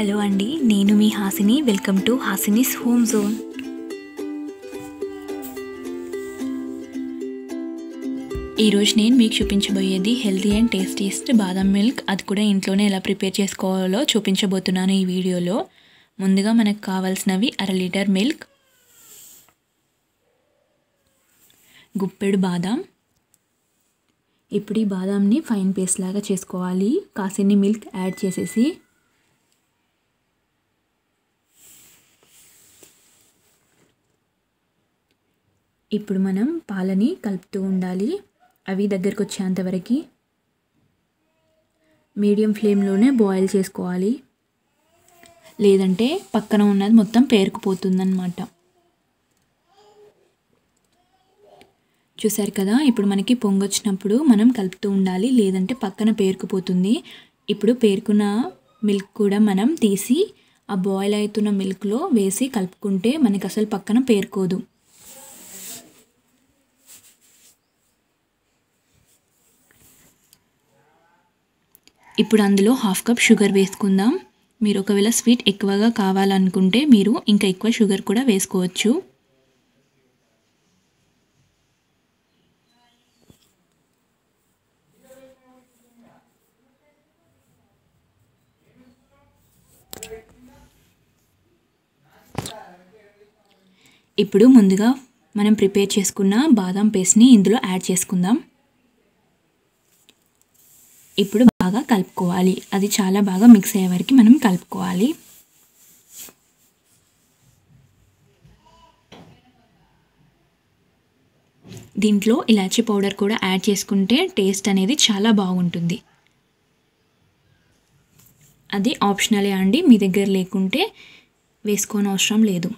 hello అండి నేను మీ Hasini welcome to Hasini's home zone ఈరోజు నేను మీకు చూపించబోయేది హెల్తీ అండ్ టేస్టీస్ట్ బాదం మిల్క్ అది కూడా ఇంట్లోనే ఎలా ప్రిపేర్ చేసుకోవాలో చూపించబోతున్నాను ఈ వీడియోలో ముందుగా మనకు కావాల్సినవి అర లీటర్ మిల్క్ గుప్పెడు బాదాం ఇప్పుడు ఈ బాదాంని ఫైన్ పేస్ట్ లాగా చేసుకోవాలి కాసిన్ని మిల్క్ యాడ్ చేసేసి ఇప్పుడు మనం పాలని కలుపుతూ ఉండాలి అవి దగ్గరకు వచ్చేంతవరకు మీడియం ఫ్లేమ్లోనే బాయిల్ చేసుకోవాలి లేదంటే పక్కన ఉన్నది మొత్తం పేరుకుపోతుందన్నమాట చూసారు కదా ఇప్పుడు మనకి పొంగొచ్చినప్పుడు మనం కలుపుతూ ఉండాలి లేదంటే పక్కన పేరుకుపోతుంది ఇప్పుడు పేరుకున్న మిల్క్ కూడా మనం తీసి ఆ బాయిల్ అవుతున్న మిల్క్లో వేసి కలుపుకుంటే మనకి అసలు పక్కన పేరుకోదు ఇప్పుడు అందులో హాఫ్ కప్ షుగర్ వేసుకుందాం మీరు ఒకవేళ స్వీట్ ఎక్కువగా కావాలనుకుంటే మీరు ఇంకా ఎక్కువ షుగర్ కూడా వేసుకోవచ్చు ఇప్పుడు ముందుగా మనం ప్రిపేర్ చేసుకున్న బాదం పేస్ట్ని ఇందులో యాడ్ చేసుకుందాం ఇప్పుడు బాగా కలుపుకోవాలి అది చాలా బాగా మిక్స్ అయ్యే వరకు మనం కలుపుకోవాలి దీంట్లో ఇలాచీ పౌడర్ కూడా యాడ్ చేసుకుంటే టేస్ట్ అనేది చాలా బాగుంటుంది అది ఆప్షనలే అండి మీ దగ్గర లేకుంటే వేసుకోని అవసరం లేదు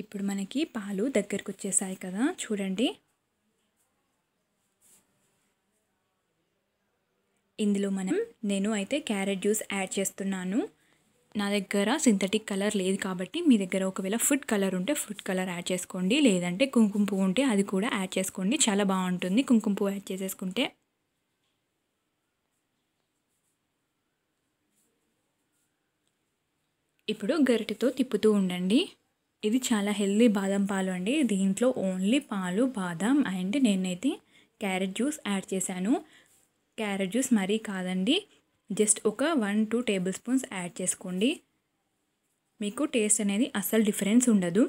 ఇప్పుడు మనకి పాలు దగ్గరకు వచ్చేసాయి కదా చూడండి ఇందులో మనం నేను అయితే క్యారెట్ జ్యూస్ యాడ్ చేస్తున్నాను నా దగ్గర సింథటిక్ కలర్ లేదు కాబట్టి మీ దగ్గర ఒకవేళ ఫుడ్ కలర్ ఉంటే ఫుడ్ కలర్ యాడ్ చేసుకోండి లేదంటే కుంకుమ పువ్వు ఉంటే అది కూడా యాడ్ చేసుకోండి చాలా బాగుంటుంది కుంకుమ పువ్వు యాడ్ చేసేసుకుంటే ఇప్పుడు గరిటెతో తిప్పుతూ ఉండండి ఇది చాలా హెల్దీ బాదం పాలు అండి దీంట్లో ఓన్లీ పాలు బాదం అండ్ నేనైతే క్యారెట్ జ్యూస్ యాడ్ చేశాను క్యారెట్ జ్యూస్ మరీ కాదండి జస్ట్ ఒక one two tablespoons add చేసుకోండి మీకు టేస్ట్ అనేది అస్సలు డిఫరెన్స్ ఉండదు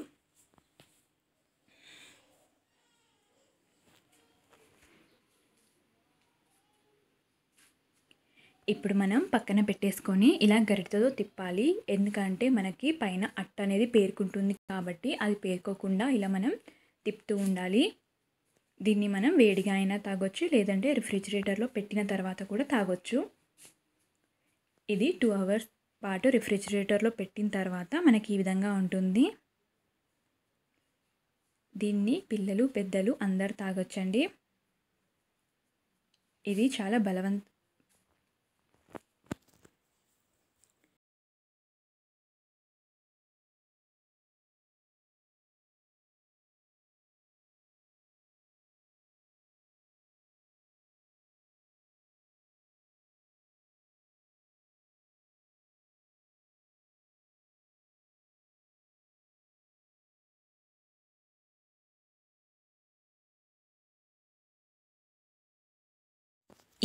ఇప్పుడు మనం పక్కన పెట్టేసుకొని ఇలా గరిటతో తిప్పాలి ఎందుకంటే మనకి పైన అట్ట అనేది పేర్కొంటుంది కాబట్టి అది పేర్కోకుండా ఇలా మనం తిప్పుతూ ఉండాలి దీన్ని మనం వేడిగా అయినా తాగొచ్చు లేదంటే రిఫ్రిజిరేటర్లో పెట్టిన తర్వాత కూడా తాగొచ్చు ఇది టూ అవర్స్ పాటు రిఫ్రిజిరేటర్లో పెట్టిన తర్వాత మనకి ఈ విధంగా ఉంటుంది దీన్ని పిల్లలు పెద్దలు అందరు తాగొచ్చండి ఇది చాలా బలవంత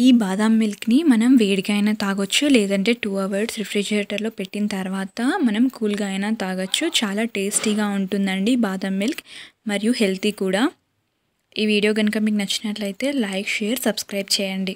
ఈ బాదాం మిల్క్ని మనం వేడిగా అయినా తాగొచ్చు లేదంటే టూ అవర్స్ రిఫ్రిజిరేటర్లో పెట్టిన తర్వాత మనం కూల్గా అయినా తాగొచ్చు చాలా టేస్టీగా ఉంటుందండి బాదాం మిల్క్ మరియు హెల్తీ కూడా ఈ వీడియో కనుక మీకు నచ్చినట్లయితే లైక్ షేర్ సబ్స్క్రైబ్ చేయండి